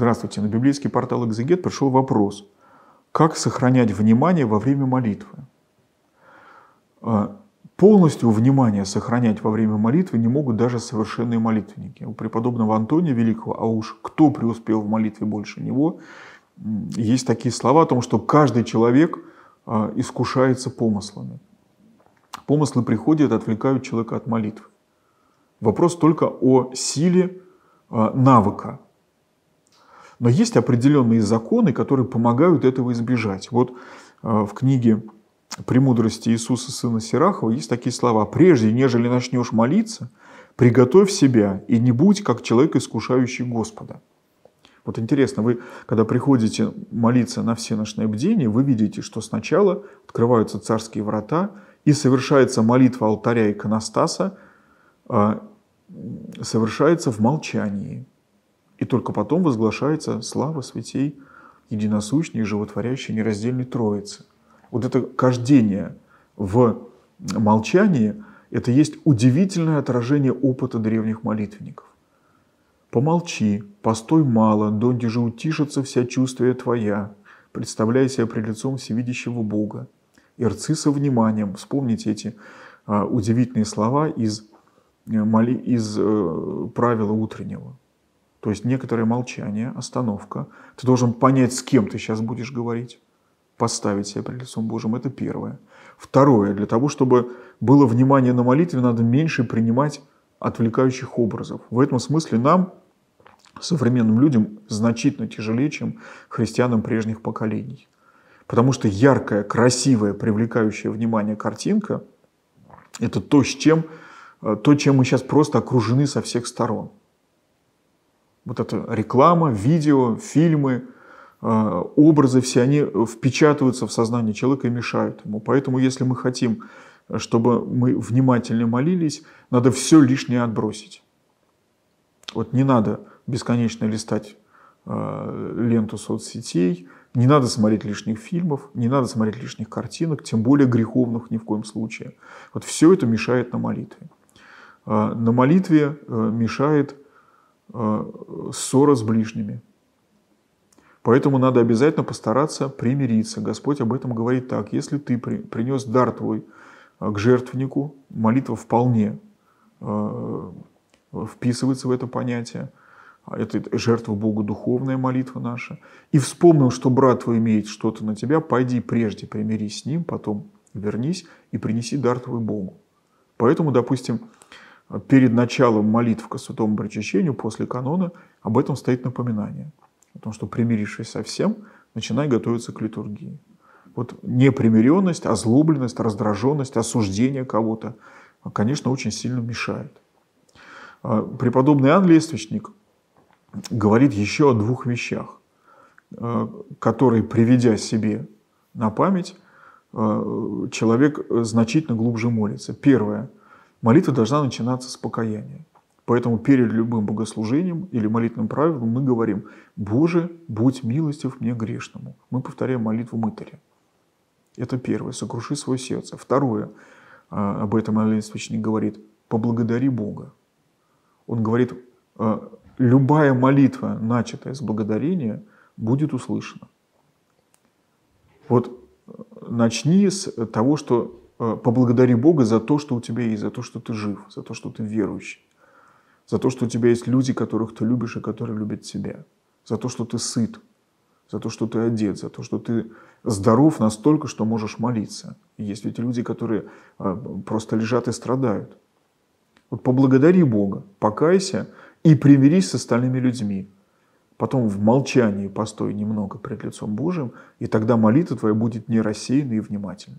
Здравствуйте. На библейский портал «Экзегет» пришел вопрос. Как сохранять внимание во время молитвы? А, полностью внимание сохранять во время молитвы не могут даже совершенные молитвенники. У преподобного Антония Великого, а уж кто преуспел в молитве больше него, есть такие слова о том, что каждый человек а, искушается помыслами. Помыслы приходят, отвлекают человека от молитвы. Вопрос только о силе а, навыка. Но есть определенные законы, которые помогают этого избежать. Вот э, в книге «Премудрости Иисуса Сына Сирахова» есть такие слова. «Прежде, нежели начнешь молиться, приготовь себя и не будь как человек, искушающий Господа». Вот интересно, вы, когда приходите молиться на всеночное бдение, вы видите, что сначала открываются царские врата, и совершается молитва алтаря иконостаса, а, совершается в молчании. И только потом возглашается слава святей единосущной, животворящей, нераздельной Троицы. Вот это кождение в молчании – это есть удивительное отражение опыта древних молитвенников. «Помолчи, постой мало, донде же утишится вся чувствие твоя, представляя себя пред лицом всевидящего Бога. Ирцы со вниманием». Вспомните эти а, удивительные слова из, э, моли, из э, правила утреннего. То есть некоторое молчание, остановка. Ты должен понять, с кем ты сейчас будешь говорить, поставить себя перед лицом Божьим. Это первое. Второе. Для того, чтобы было внимание на молитве, надо меньше принимать отвлекающих образов. В этом смысле нам, современным людям, значительно тяжелее, чем христианам прежних поколений. Потому что яркая, красивая, привлекающая внимание картинка – это то, с чем, э, то, чем мы сейчас просто окружены со всех сторон – вот эта реклама, видео, фильмы, э, образы все, они э, впечатываются в сознание человека и мешают ему. Поэтому, если мы хотим, э, чтобы мы внимательно молились, надо все лишнее отбросить. Вот не надо бесконечно листать ленту соцсетей, не надо смотреть лишних фильмов, не надо смотреть лишних картинок, тем более греховных ни в коем случае. Вот все это мешает на молитве. На молитве мешает Э, ссора с ближними. Поэтому надо обязательно постараться примириться. Господь об этом говорит так. Если ты принес дар твой э, к жертвеннику, молитва вполне э, вписывается в это понятие. А это жертва Богу, духовная молитва наша. И вспомнил, что брат твой имеет что-то на тебя, пойди прежде примирись с ним, потом вернись и принеси дар твой Богу. Поэтому, допустим, перед началом молитв к святому причащению, после канона, об этом стоит напоминание. О том, что примирившись со всем, начинай готовиться к литургии. Вот непримиренность, озлобленность, раздраженность, осуждение кого-то, конечно, очень сильно мешает. А преподобный Иоанн Лествичник говорит еще о двух вещах, э, которые, приведя себе на память, э, человек э, значительно глубже молится. Первое – Молитва должна начинаться с покаяния. Поэтому перед любым богослужением или молитвенным правилом мы говорим «Боже, будь милостив мне грешному». Мы повторяем молитву мытаря. Это первое. Сокруши свое сердце. Второе. А, об этом Алин Священник говорит. Поблагодари Бога. Он говорит, «А, любая молитва, начатая с благодарения, будет услышана. Вот э, начни с того, что Э, поблагодари Бога за то, что у тебя есть, за то, что ты жив, за то, что ты верующий, за то, что у тебя есть люди, которых ты любишь и которые любят тебя, за то, что ты сыт, за то, что ты одет, за то, что ты здоров настолько, что можешь молиться. И есть ведь люди, которые э, просто лежат и страдают. Вот поблагодари Бога, покайся и примирись с остальными людьми. Потом в молчании постой немного пред лицом Божьим, и тогда молитва твоя будет не рассеянной и внимательной.